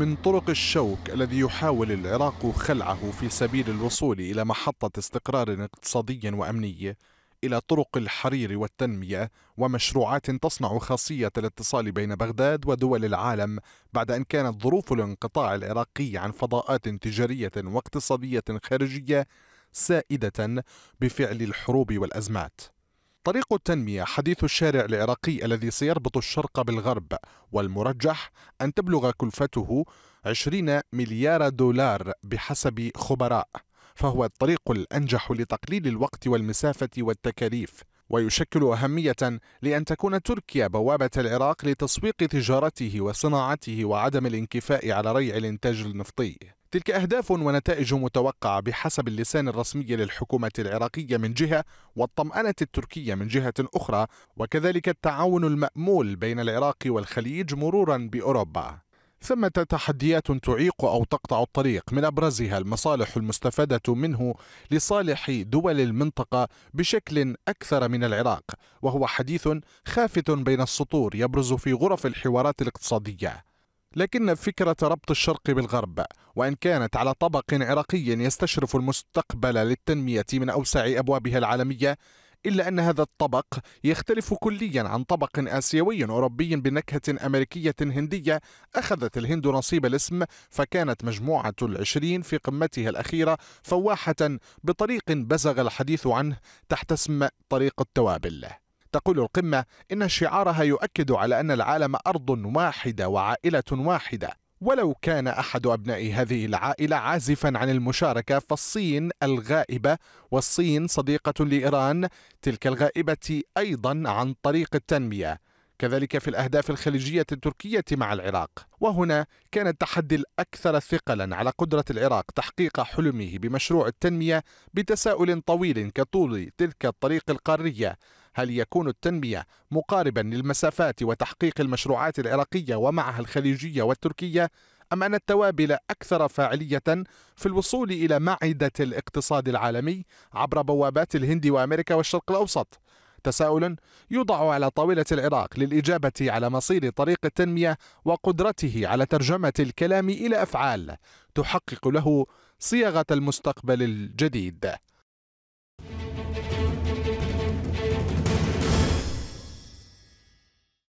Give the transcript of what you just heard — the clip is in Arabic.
من طرق الشوك الذي يحاول العراق خلعه في سبيل الوصول إلى محطة استقرار اقتصادي وأمني إلى طرق الحرير والتنمية ومشروعات تصنع خاصية الاتصال بين بغداد ودول العالم بعد أن كانت ظروف الانقطاع العراقي عن فضاءات تجارية واقتصادية خارجية سائدة بفعل الحروب والأزمات طريق التنمية حديث الشارع العراقي الذي سيربط الشرق بالغرب والمرجح أن تبلغ كلفته 20 مليار دولار بحسب خبراء فهو الطريق الأنجح لتقليل الوقت والمسافة والتكاليف ويشكل أهمية لأن تكون تركيا بوابة العراق لتسويق تجارته وصناعته وعدم الانكفاء على ريع الإنتاج النفطي تلك أهداف ونتائج متوقعة بحسب اللسان الرسمي للحكومة العراقية من جهة والطمأنة التركية من جهة أخرى وكذلك التعاون المأمول بين العراق والخليج مرورا بأوروبا ثمة تحديات تعيق أو تقطع الطريق من أبرزها المصالح المستفادة منه لصالح دول المنطقة بشكل أكثر من العراق وهو حديث خافت بين السطور يبرز في غرف الحوارات الاقتصادية لكن فكرة ربط الشرق بالغرب وإن كانت على طبق عراقي يستشرف المستقبل للتنمية من أوسع أبوابها العالمية إلا أن هذا الطبق يختلف كليا عن طبق آسيوي أوروبي بنكهة أمريكية هندية أخذت الهند نصيب الاسم فكانت مجموعة العشرين في قمتها الأخيرة فواحة بطريق بزغ الحديث عنه تحت اسم طريق التوابل تقول القمة إن شعارها يؤكد على أن العالم أرض واحدة وعائلة واحدة ولو كان أحد أبناء هذه العائلة عازفا عن المشاركة فالصين الغائبة والصين صديقة لإيران تلك الغائبة أيضا عن طريق التنمية كذلك في الأهداف الخليجية التركية مع العراق وهنا كان التحدي الأكثر ثقلا على قدرة العراق تحقيق حلمه بمشروع التنمية بتساؤل طويل كطول تلك الطريق القارية هل يكون التنمية مقاربا للمسافات وتحقيق المشروعات العراقية ومعها الخليجية والتركية أم أن التوابل أكثر فاعلية في الوصول إلى معدة الاقتصاد العالمي عبر بوابات الهند وأمريكا والشرق الأوسط؟ تساؤل يوضع على طاولة العراق للإجابة على مصير طريق التنمية وقدرته على ترجمة الكلام إلى أفعال تحقق له صياغة المستقبل الجديد